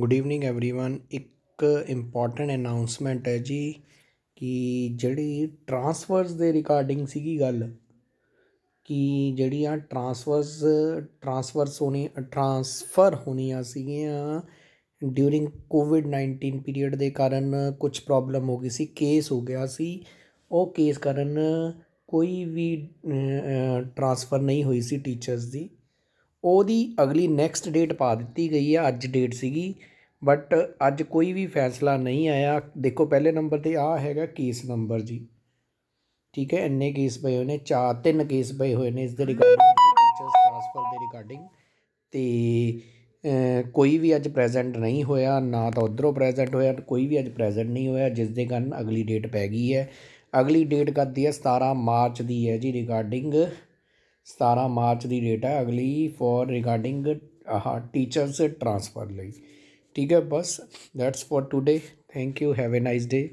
good evening everyone ਇੱਕ important announcement ਹੈ ਜੀ ਕਿ ਜਿਹੜੀ ਟਰਾਂਸਫਰਸ ਦੇ ਰਿਕਾਰਡਿੰਗ ਸੀਗੀ ਗੱਲ ਕਿ ਜਿਹੜੀਆਂ ਟਰਾਂਸਫਰਸ ਟ੍ਰਾਂਸਫਰਸ ਹੋਣੀ ਟਰਾਂਸਫਰ ਹੋਣੀਆਂ ਸੀਗੀਆਂ ਡਿਊਰਿੰਗ ਕੋਵਿਡ-19 ਪੀਰੀਅਡ ਦੇ ਕਾਰਨ ਕੁਝ ਪ੍ਰੋਬਲਮ ਹੋ ਗਈ ਸੀ ਕੇਸ ਹੋ ਗਿਆ ਸੀ ਉਹ ਕੇਸ ਕਾਰਨ ਕੋਈ ਵੀ ਟਰਾਂਸਫਰ ਨਹੀਂ ਹੋਈ ਸੀ ਟੀਚਰਸ ਦੀ ਉਹਦੀ ਅਗਲੀ ਨੈਕਸਟ ਡੇਟ ਪਾ ਦਿੱਤੀ ਗਈ ਹੈ ਅੱਜ ਡੇਟ ਸੀਗੀ ਬਟ ਅੱਜ ਕੋਈ ਵੀ ਫੈਸਲਾ ਨਹੀਂ ਆਇਆ ਦੇਖੋ ਪਹਿਲੇ ਨੰਬਰ ਤੇ ਆ ਹੈਗਾ ਕੇਸ ਨੰਬਰ ਜੀ ਠੀਕ ਹੈ ਇੰਨੇ ਕੇਸ ਪਏ ਹੋਏ ਨੇ ਚਾਰ ਤਿੰਨ ਕੇਸ ਪਏ ਹੋਏ ਨੇ ਇਸ ਦੇ ਰਿਗਾਰਡਿੰਗ ਟੀਚਰਸ ਟ੍ਰਾਂਸਫਰ ਦੇ ਰਿਗਾਰਡਿੰਗ ਤੇ ਕੋਈ ਵੀ ਅੱਜ ਪ੍ਰੈਜ਼ੈਂਟ ਨਹੀਂ ਹੋਇਆ ਨਾ ਤਾਂ ਉਧਰੋਂ ਪ੍ਰੈਜ਼ੈਂਟ ਹੋਇਆ ਕੋਈ ਵੀ ਅੱਜ ਪ੍ਰੈਜ਼ੈਂਟ ਨਹੀਂ ਹੋਇਆ ਜਿਸ ਦੇ ਕਾਰਨ ਅਗਲੀ ਡੇਟ ਪੈ ਗਈ ਹੈ ਅਗਲੀ ਡੇਟ ਕਰਦੀ ਹੈ 17 ਮਾਰਚ ਦੀ ਹੈ ਜੀ ਰਿਗਾਰਡਿੰਗ 17 ਮਾਰਚ ਦੀ ਡੇਟ ਹੈ ਅਗਲੀ ਫॉर ਰਿਗਾਰਡਿੰਗ ਆਹ ਟੀਚਰਸ ਟ੍ਰਾਂਸਫਰ ਲਈ ਠੀਕ ਹੈ ਬਸ that's for today thank you have a nice day